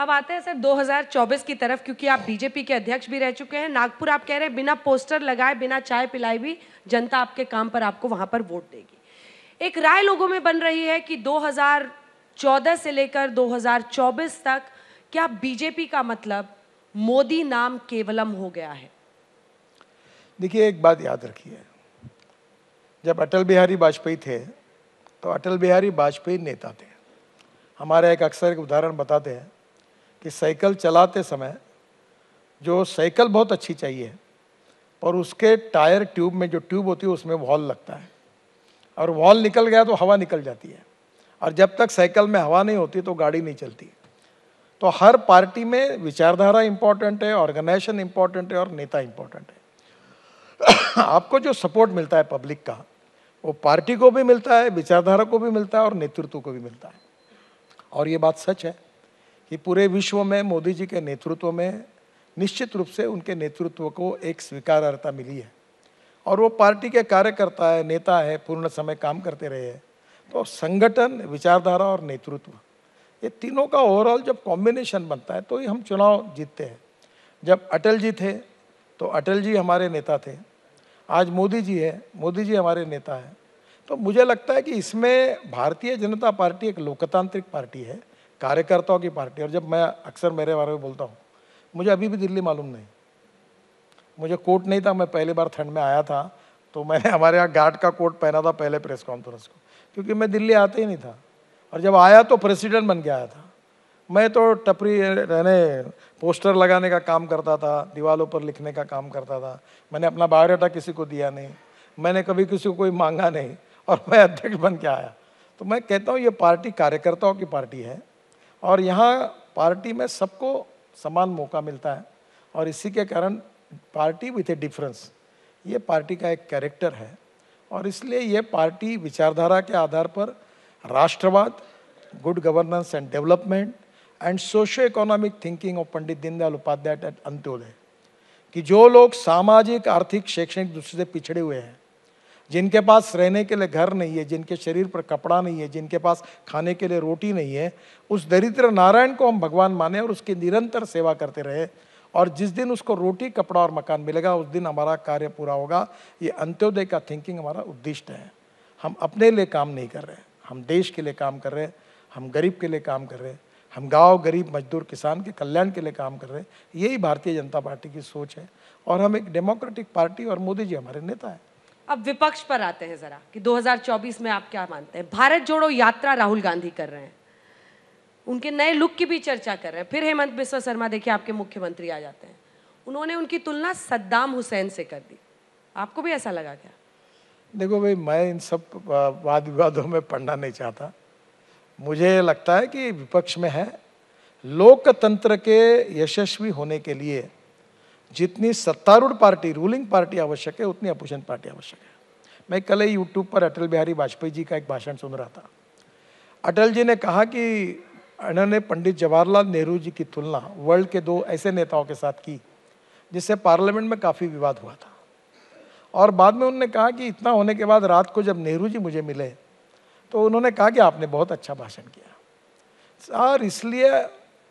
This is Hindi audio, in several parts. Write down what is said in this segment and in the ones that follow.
अब आते हैं सर 2024 की तरफ क्योंकि आप बीजेपी के अध्यक्ष भी रह चुके हैं नागपुर आप कह रहे हैं बिना पोस्टर लगाए बिना चाय पिलाई भी जनता आपके काम पर आपको वहां पर वोट देगी एक राय लोगों में बन रही है कि 2014 से लेकर 2024 तक क्या बीजेपी का मतलब मोदी नाम केवलम हो गया है देखिए एक बात याद रखिए जब अटल बिहारी वाजपेयी थे तो अटल बिहारी वाजपेयी नेता थे हमारा एक अक्सर एक उदाहरण बताते हैं कि साइकिल चलाते समय जो साइकिल बहुत अच्छी चाहिए पर उसके टायर ट्यूब में जो ट्यूब होती है उसमें वॉल लगता है और वॉल निकल गया तो हवा निकल जाती है और जब तक साइकिल में हवा नहीं होती तो गाड़ी नहीं चलती तो हर पार्टी में विचारधारा इम्पॉर्टेंट है ऑर्गेनाइजेशन इम्पॉर्टेंट है और नेता इम्पॉर्टेंट है आपको जो सपोर्ट मिलता है पब्लिक का वो पार्टी को भी मिलता है विचारधारा को भी मिलता है और नेतृत्व को भी मिलता है और ये बात सच है कि पूरे विश्व में मोदी जी के नेतृत्व में निश्चित रूप से उनके नेतृत्व को एक स्वीकार्यता मिली है और वो पार्टी के कार्यकर्ता है नेता है पूर्ण समय काम करते रहे हैं तो संगठन विचारधारा और नेतृत्व ये तीनों का ओवरऑल जब कॉम्बिनेशन बनता है तो ही हम चुनाव जीतते हैं जब अटल जी थे तो अटल जी हमारे नेता थे आज मोदी जी है मोदी जी हमारे नेता हैं तो मुझे लगता है कि इसमें भारतीय जनता पार्टी एक लोकतांत्रिक पार्टी है कार्यकर्ताओं की पार्टी और जब मैं अक्सर मेरे बारे में बोलता हूँ मुझे अभी भी दिल्ली मालूम नहीं मुझे कोट नहीं था मैं पहली बार ठंड में आया था तो मैंने हमारे यहाँ गार्ड का कोट पहना था पहले प्रेस कॉन्फ्रेंस को क्योंकि मैं दिल्ली आते ही नहीं था और जब आया तो प्रेसिडेंट बन के आया था मैं तो टपरी रहने पोस्टर लगाने का काम करता था दीवारों पर लिखने का काम करता था मैंने अपना बायोडाटा किसी को दिया नहीं मैंने कभी किसी को कोई मांगा नहीं और मैं अध्यक्ष बन के आया तो मैं कहता हूँ ये पार्टी कार्यकर्ताओं की पार्टी है और यहाँ पार्टी में सबको समान मौका मिलता है और इसी के कारण पार्टी विथ ए डिफरेंस ये पार्टी का एक कैरेक्टर है और इसलिए ये पार्टी विचारधारा के आधार पर राष्ट्रवाद good governance and development and socio economic thinking of Pandit Deendayal Upadhyaya at Antyodaya कि जो लोग सामाजिक आर्थिक शैक्षणिक दृष्टि से पिछड़े हुए हैं जिनके पास रहने के लिए घर नहीं है जिनके शरीर पर कपड़ा नहीं है जिनके पास खाने के लिए रोटी नहीं है उस दरिद्र नारायण को हम भगवान माने और उसकी निरंतर सेवा करते रहे और जिस दिन उसको रोटी कपड़ा और मकान मिलेगा उस दिन हमारा कार्य पूरा होगा ये अंत्योदय का थिंकिंग हमारा उद्दिष्ट है हम अपने लिए काम नहीं कर रहे हम देश के लिए काम कर रहे हैं हम गरीब के लिए काम कर रहे हैं हम गांव गरीब मजदूर किसान के कल्याण के लिए काम कर रहे हैं यही भारतीय जनता पार्टी की सोच है और हम एक डेमोक्रेटिक पार्टी और मोदी जी हमारे नेता हैं अब विपक्ष पर आते हैं जरा कि 2024 में आप क्या मानते हैं भारत जोड़ो यात्रा राहुल गांधी कर रहे हैं उनके नए लुक की भी चर्चा कर रहे हैं फिर हेमंत बिस्व शर्मा देखिए आपके मुख्यमंत्री आ जाते हैं उन्होंने उनकी तुलना सद्दाम हुसैन से कर दी आपको भी ऐसा लगा क्या देखो भाई मैं इन सब वाद विवादों में पढ़ना नहीं चाहता मुझे लगता है कि विपक्ष में है लोकतंत्र के यशस्वी होने के लिए जितनी सत्तारूढ़ पार्टी रूलिंग पार्टी आवश्यक है उतनी अपोजिशन पार्टी आवश्यक है मैं कल ही यूट्यूब पर अटल बिहारी वाजपेयी जी का एक भाषण सुन रहा था अटल जी ने कहा कि इन्होंने पंडित जवाहरलाल नेहरू जी की तुलना वर्ल्ड के दो ऐसे नेताओं के साथ की जिससे पार्लियामेंट में काफ़ी विवाद हुआ था और बाद में उन्होंने कहा कि इतना होने के बाद रात को जब नेहरू जी मुझे मिले तो उन्होंने कहा कि आपने बहुत अच्छा भाषण किया और इसलिए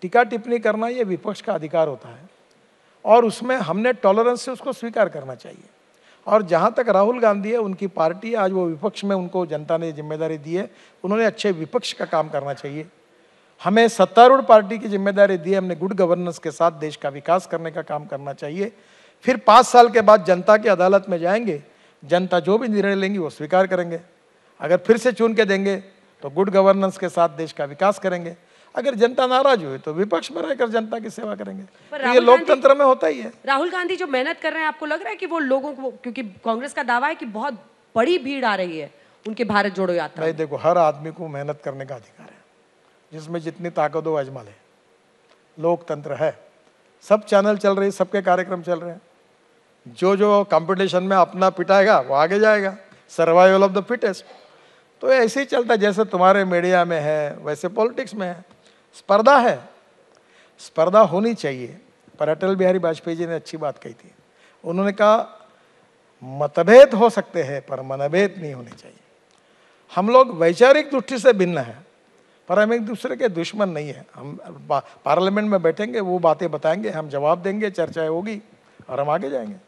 टीका टिप्पणी करना ये विपक्ष का अधिकार होता है और उसमें हमने टॉलरेंस से उसको स्वीकार करना चाहिए और जहाँ तक राहुल गांधी है उनकी पार्टी आज वो विपक्ष में उनको जनता ने जिम्मेदारी दी है उन्होंने अच्छे विपक्ष का काम करना चाहिए हमें सत्तारूढ़ पार्टी की जिम्मेदारी दी है हमने गुड गवर्नेंस के साथ देश का विकास करने का काम करना चाहिए फिर पाँच साल के बाद जनता की अदालत में जाएंगे जनता जो भी निर्णय लेंगी वो स्वीकार करेंगे अगर फिर से चुन के देंगे तो गुड गवर्नेंस के साथ देश का विकास करेंगे अगर जनता नाराज हुई तो विपक्ष में रहकर जनता की सेवा करेंगे तो ये लोकतंत्र में होता ही है राहुल गांधी जो मेहनत कर रहे हैं आपको लग रहा है कि वो लोगों को क्योंकि कांग्रेस का दावा है कि बहुत बड़ी भीड़ आ रही है उनके भारत जोड़ो यात्रा भाई देखो हर आदमी को मेहनत करने का अधिकार है जिसमें जितनी ताकत हो अजमल है लोकतंत्र है सब चैनल चल रही सबके कार्यक्रम चल रहे हैं जो जो कंपटीशन में अपना पिटाएगा वो आगे जाएगा सर्वाइवल ऑफ द फिटेस्ट तो ऐसे ही चलता है जैसे तुम्हारे मीडिया में है वैसे पॉलिटिक्स में है स्पर्धा है स्पर्धा होनी चाहिए पर अटल बिहारी वाजपेयी जी ने अच्छी बात कही थी उन्होंने कहा मतभेद हो सकते हैं पर मनभेद नहीं होने चाहिए हम लोग वैचारिक दृष्टि से भिन्न हैं पर हम एक दूसरे के दुश्मन नहीं हैं हम पार्लियामेंट में बैठेंगे वो बातें बताएंगे हम जवाब देंगे चर्चाएं होगी और हम आगे जाएंगे